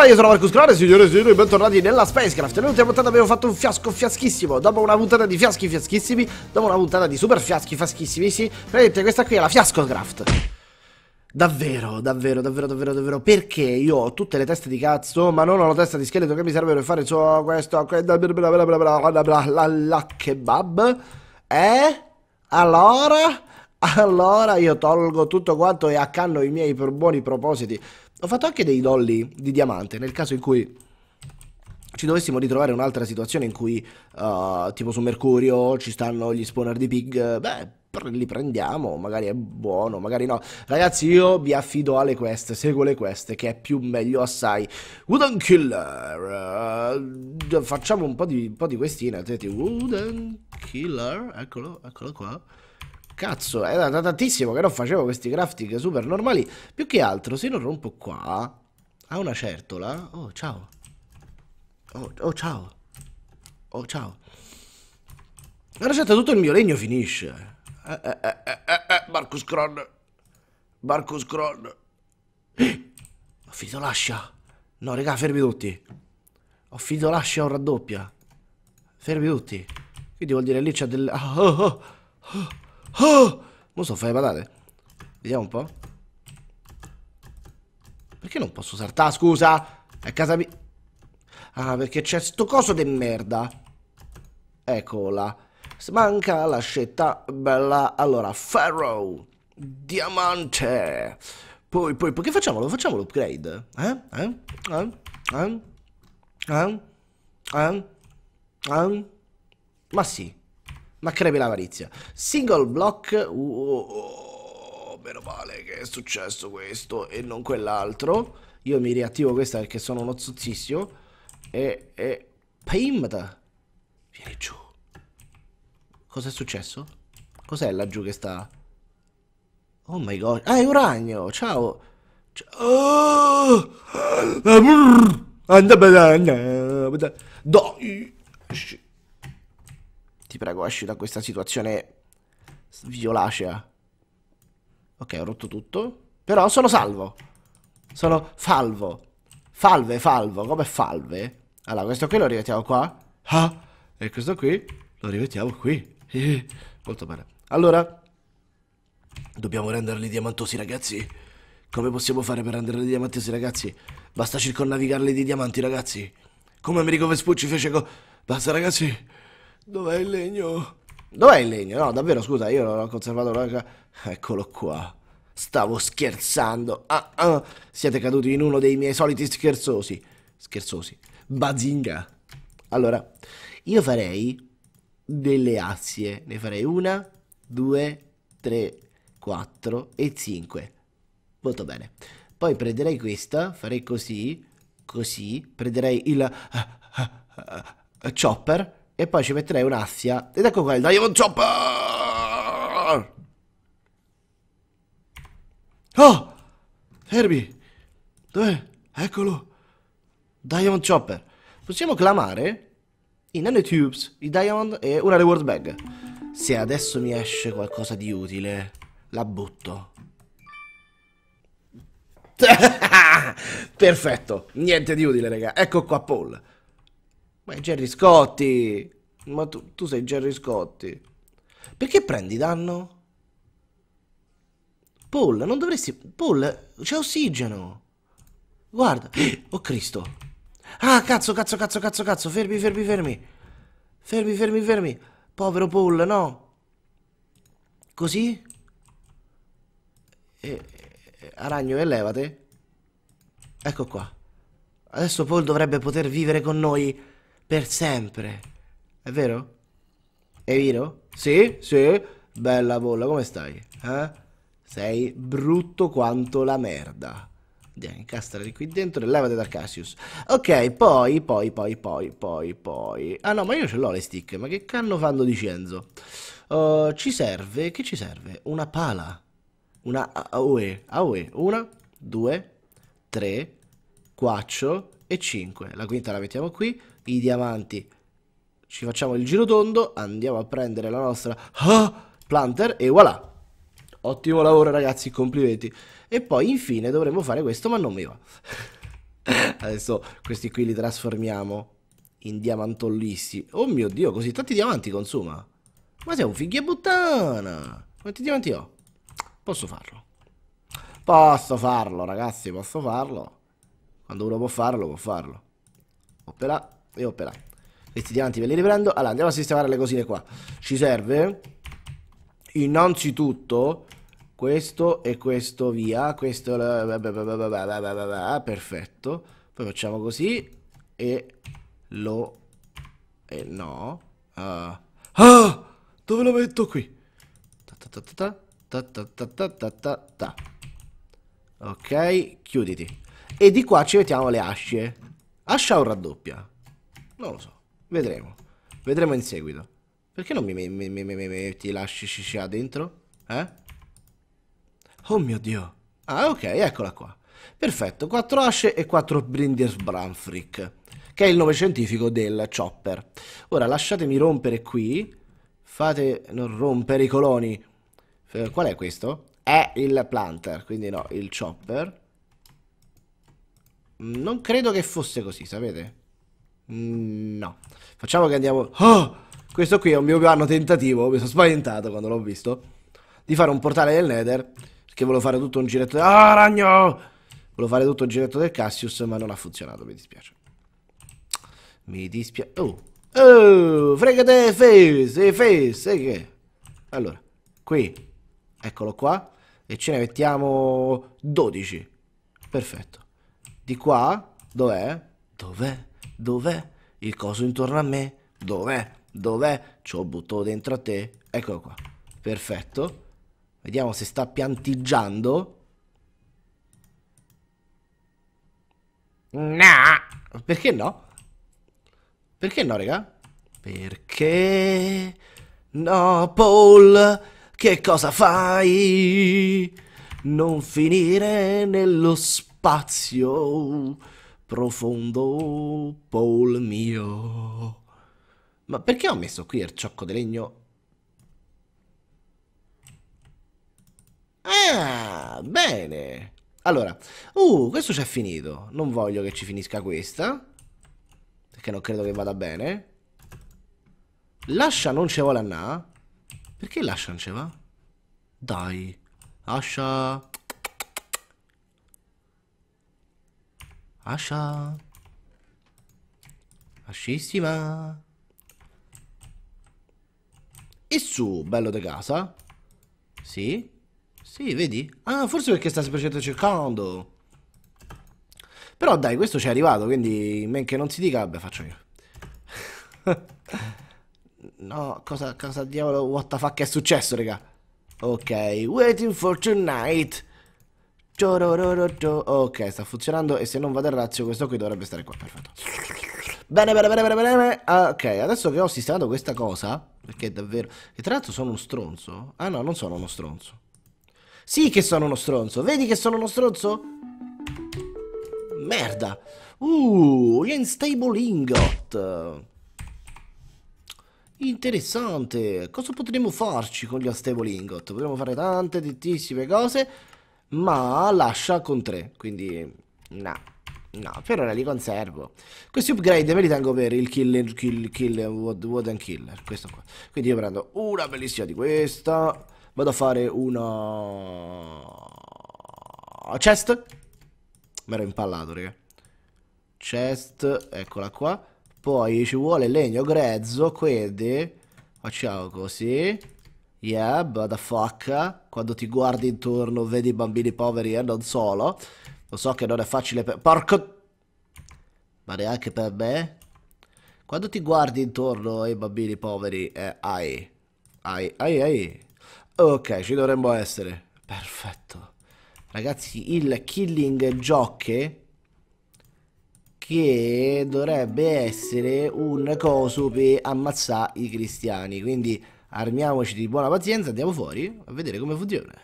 Allora io sono Marcus Clore, signore e signori, bentornati nella Spacecraft L'ultima puntata abbiamo fatto un fiasco fiaschissimo Dopo una puntata di fiaschi fiaschissimi Dopo una puntata di super fiaschi fiaschissimi Sì, praticamente questa qui è la Fiascocraft Davvero, davvero, davvero, davvero, davvero Perché io ho tutte le teste di cazzo Ma non ho la testa di scheletro che mi serve per fare solo questo Che kebab Eh? Allora? allora io tolgo tutto quanto e accanno i miei buoni propositi. Ho fatto anche dei dolli di diamante nel caso in cui ci dovessimo ritrovare un'altra situazione in cui, uh, tipo su Mercurio, ci stanno gli spawner di pig, beh, li prendiamo, magari è buono, magari no. Ragazzi, io vi affido alle quest, seguo le quest, che è più meglio assai. Wooden Killer, uh, facciamo un po' di, un po di questine, attenti, Wooden Killer, eccolo, eccolo qua cazzo, era da tantissimo che non facevo questi crafting super normali. Più che altro, se non rompo qua, ha una certola. Oh, ciao. Oh, oh ciao. Oh, ciao. Una certa tutto il mio legno finisce. Eh, eh, eh, eh, Marcus Cron. Marcus Cron. ho finito l'ascia. No, raga, fermi tutti. Ho finito l'ascia o raddoppia. Fermi tutti. Quindi vuol dire lì c'è del... Oh, oh, oh. Oh! Non so, fai le patate. Vediamo un po'. Perché non posso saltare? Ah, scusa! È casa mia. Ah, perché c'è sto coso di merda. Eccola. Manca la l'ascetta bella. Allora, ferro. Diamante. Poi, poi, perché facciamolo? Facciamo l'upgrade. Eh? Eh? Eh? Eh? Eh? Eh? Eh? Ma sì ma crepi l'avarizia. Single block, uh, oh, oh, meno male che è successo questo e non quell'altro. Io mi riattivo questa perché sono uno zuzzissimo. E, e, Paimata, vieni giù. Cos'è successo? Cos'è laggiù che sta? Oh my god, ah è un ragno, ciao. Ciao. Oh. Dai. Ti prego, esci da questa situazione violacea. Ok, ho rotto tutto. Però sono salvo. Sono falvo. Falve, falvo. Come falve? Allora, questo qui lo rimettiamo qua. Ah, e questo qui lo rimettiamo qui. Eh, molto bene. Allora, dobbiamo renderli diamantosi, ragazzi. Come possiamo fare per renderli diamantosi, ragazzi? Basta circonnavigarli di diamanti, ragazzi. Come Americo Vespucci fece con... Basta, ragazzi. Dov'è il legno? Dov'è il legno? No, davvero, scusa, io l'ho conservato Eccolo qua. Stavo scherzando. Ah, ah, siete caduti in uno dei miei soliti scherzosi. Scherzosi. Bazinga. Allora, io farei delle assie. Ne farei una, due, tre, quattro e cinque. Molto bene. Poi prenderei questa, farei così, così. Prenderei il... Eh, eh, eh, chopper e poi ci metterei un'assia ed ecco qua il Diamond Chopper! Oh! Herbie! Dov'è? Eccolo! Diamond Chopper! Possiamo clamare i nanotubes, i diamond e una reward bag. Se adesso mi esce qualcosa di utile, la butto. Perfetto! Niente di utile, raga. Ecco qua Paul. Ma è Jerry Scotti! Ma tu, tu sei Jerry Scotti. Perché prendi danno? Paul, non dovresti... Paul, c'è ossigeno. Guarda. Oh, Cristo. Ah, cazzo, cazzo, cazzo, cazzo, cazzo. Fermi, fermi, fermi. Fermi, fermi, fermi. Povero Paul, no. Così? E, eh, eh, aragno, e levate. Ecco qua. Adesso Paul dovrebbe poter vivere con noi per sempre. È vero? È vero? Sì, sì. Bella bolla, come stai? Eh? Sei brutto quanto la merda. Andiamo, incastrati qui dentro e levati da Cassius. Ok, poi, poi, poi, poi, poi, poi. Ah no, ma io ce l'ho le stick. Ma che canno fanno di Cienzo? Uh, ci serve, che ci serve? Una pala. Una aue, aue. Una, due, tre, quattro e cinque. La quinta la mettiamo qui i diamanti. Ci facciamo il giro tondo, andiamo a prendere la nostra ah, planter e voilà. Ottimo lavoro ragazzi, complimenti. E poi infine dovremmo fare questo, ma non mi va. Adesso questi qui li trasformiamo in diamantollissimi. Oh mio Dio, così tanti diamanti consuma. Ma sei un figlia buttana. Quanti diamanti ho? Posso farlo. Posso farlo, ragazzi, posso farlo. Quando uno può farlo, può farlo. Opera e opera. Questi diamanti ve li riprendo. Allora, andiamo a sistemare le cosine qua. Ci serve innanzitutto questo e questo via. Questo... Perfetto. Poi facciamo così e lo... E no. Uh. Ah! Dove lo metto qui? Ok, chiuditi. E di qua ci mettiamo le asce. Ascia o raddoppia? Non lo so, vedremo. Vedremo in seguito. Perché non mi, mi, mi, mi ti lasci CCA dentro? Eh? Oh mio Dio. Ah, ok, eccola qua. Perfetto, 4 asce e 4 Brindis Bramfrick, che è il nome scientifico del chopper. Ora lasciatemi rompere qui, fate non rompere i coloni. Eh, qual è questo? È il planter, quindi no, il chopper. Mm, non credo che fosse così, sapete? Mm, no. Facciamo che andiamo... Oh! Questo qui è un mio vano tentativo, mi sono spaventato quando l'ho visto, di fare un portale del Nether, perché volevo fare tutto un giretto... Del... Ah, ragno! Volevo fare tutto un giretto del Cassius, ma non ha funzionato, mi dispiace. Mi dispiace... Oh! Oh! Fregate, face! Eh, face! E eh, che? Allora, qui. Eccolo qua. E ce ne mettiamo 12. Perfetto. Di qua... Dov'è? Dov'è? Dov'è? Il coso intorno a me? Dov'è? Dov'è? Ci ho buttato dentro a te. Eccolo qua. Perfetto. Vediamo se sta piantiggiando. No! Perché no? Perché no, raga? Perché no, Paul? Che cosa fai? Non finire nello spazio profondo Paul mio. Ma perché ho messo qui il ciocco di legno? Ah, bene. Allora, uh, questo ci è finito. Non voglio che ci finisca questa. Perché non credo che vada bene. Lascia non ce vuole a na. Perché lascia non ce va? Dai. Lascia... Asha. Ascissima. E su, bello da casa. Sì. Sì, vedi? Ah, forse perché sta sempre cercando. Però dai, questo ci è arrivato, quindi men che non si dica, vabbè, faccio io. no, cosa, cosa diavolo, what the fuck è successo, raga? Ok, waiting for tonight. Ok, sta funzionando e se non vado al razio questo qui dovrebbe stare qua, perfetto. Bene, bene, bene, bene, bene. Ok, adesso che ho sistemato questa cosa, perché davvero... E tra l'altro sono uno stronzo? Ah no, non sono uno stronzo. Sì che sono uno stronzo, vedi che sono uno stronzo? Merda. Uh, unstable ingot. Interessante. Cosa potremmo farci con gli unstable ingot? Potremmo fare tante, tantissime cose ma lascia con 3, quindi no. No, per ora li conservo. Questi upgrade me li tengo per il killer, kill, kill, wooden killer. Questo qua. Quindi io prendo una bellissima di questa. Vado a fare una... Chest. Me l'ho impallato, raga. Chest, eccola qua. Poi ci vuole legno grezzo, quindi facciamo così yeah, motherfucker, quando ti guardi intorno vedi i bambini poveri e non solo. Lo so che non è facile per... Porco... Ma neanche per me? Quando ti guardi intorno ai bambini poveri e eh, ai... Ai, ai, ai. Ok, ci dovremmo essere. Perfetto. Ragazzi, il killing gioche che dovrebbe essere un coso per ammazzare i cristiani, quindi armiamoci di buona pazienza, andiamo fuori a vedere come funziona.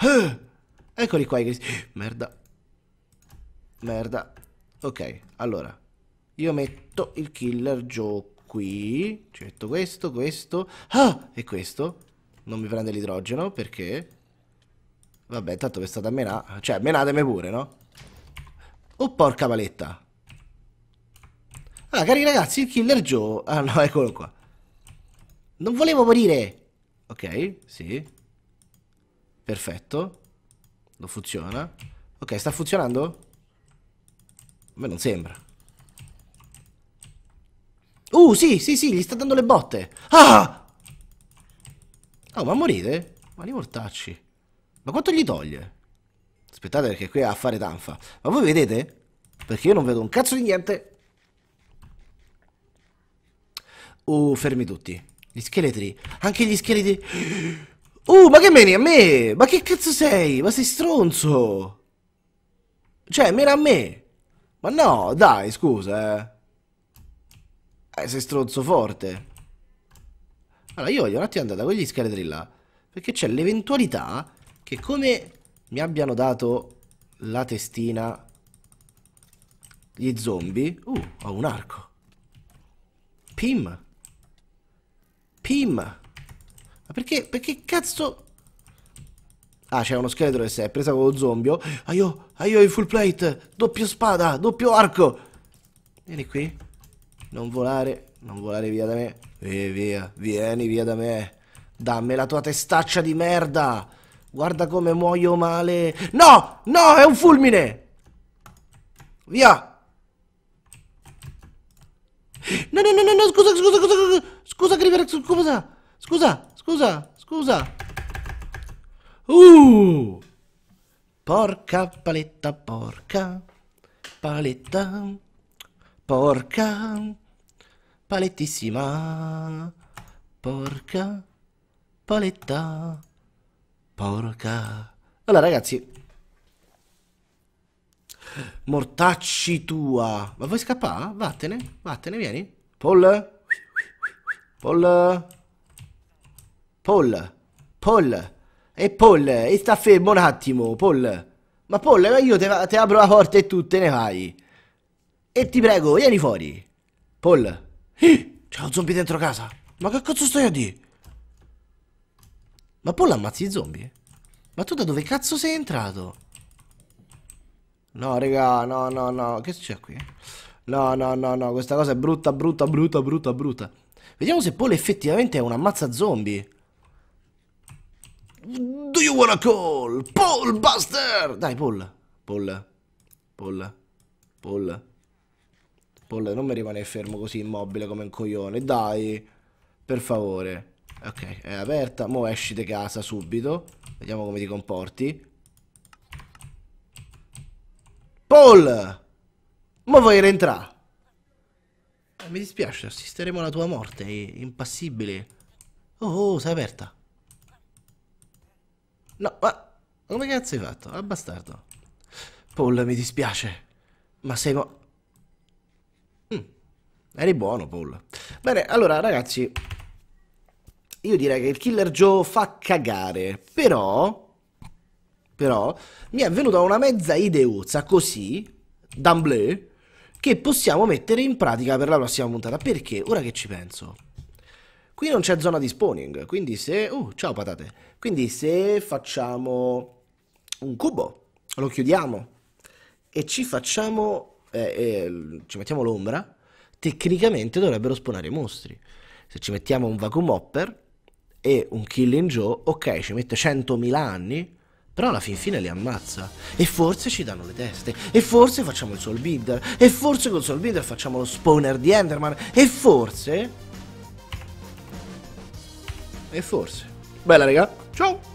Eh, eccoli qua i cristi. Merda. Merda. Ok, allora. Io metto il killer Joe qui. Ci metto questo, questo. Ah, e questo. Non mi prende l'idrogeno perché... Vabbè, tanto per stata menata. Cioè, menatemi pure, no? Oh, porca paletta. Ah, cari ragazzi, il killer Joe. Ah, no, eccolo qua. Non volevo morire! Ok, sì. Perfetto. Non funziona. Ok, sta funzionando? A me non sembra. Uh, sì, sì, sì, gli sta dando le botte. Ah! Oh, ma morite? Ma li mortacci. Ma quanto gli toglie? Aspettate perché qui è a fare tanfa. Ma voi vedete? Perché io non vedo un cazzo di niente. Uh, fermi tutti. Gli scheletri. Anche gli scheletri. Uh, ma che meni a me? Ma che cazzo sei? Ma sei stronzo? Cioè, meno a me. Ma no, dai, scusa, eh. Eh, sei stronzo forte. Allora, io voglio un attimo andare da quegli scheletri là. Perché c'è l'eventualità che come mi abbiano dato la testina gli zombie... Uh, ho un arco. Pim him. Ma perché, perché cazzo... Ah, c'è uno scheletro che si è presa con lo zombio. Aio, aio in full plate, doppio spada, doppio arco. Vieni qui. Non volare, non volare via da me. E via, vieni via da me. Dammi la tua testaccia di merda. Guarda come muoio male. No, no, è un fulmine. Via. No, no, no, no, no, scusa, scusa, scusa, scusa. Scusa, Creeper, scusa. Scusa, scusa, scusa. Uh! Porca paletta, porca paletta, porca palettissima, porca paletta, porca. Allora ragazzi, mortacci tua, ma vuoi scappare? Vattene, vattene, vieni. Paul? Paul. Paul. Poll. E Poll, e sta fermo un attimo, Paul. Ma Paul, ma io te, te apro la porta e tu te ne vai. E ti prego, vieni fuori. Paul. Eh, c'è un zombie dentro casa. Ma che cazzo stai a dire? Ma Paul ammazzi i zombie? Ma tu da dove cazzo sei entrato? No, raga, no, no, no. Che c'è qui? No, no, no, no. Questa cosa è brutta, brutta, brutta, brutta, brutta. Vediamo se Paul effettivamente è un ammazza zombie. Do you wanna call? Paul Buster! Dai, Paul. Paul. Paul. Paul. Paul, non mi rimane fermo così immobile come un coglione. Dai, per favore. Ok, è aperta. Mo' esci di casa subito. Vediamo come ti comporti. Paul! Mo' vuoi rientrare? Eh, mi dispiace, assisteremo alla tua morte, impassibile. Oh, oh, sei aperta. No, ma come cazzo hai fatto? Ah, bastardo. Paul, mi dispiace, ma sei mo... Mm, eri buono, Paul. Bene, allora, ragazzi, io direi che il Killer Joe fa cagare, però... Però mi è venuta una mezza ideuzza così, d'amblè, che possiamo mettere in pratica per la prossima puntata. Perché? Ora che ci penso. Qui non c'è zona di spawning, quindi se... Uh, ciao patate. Quindi se facciamo un cubo, lo chiudiamo e ci facciamo... Eh, eh, ci mettiamo l'ombra, tecnicamente dovrebbero spawnare i mostri. Se ci mettiamo un vacuum hopper e un killing joe, ok, ci mette 100.000 anni, però alla fin fine li ammazza. E forse ci danno le teste. E forse facciamo il Soul Binder. E forse col Soul Binder facciamo lo spawner di Enderman. E forse... E forse. Bella, raga. Ciao!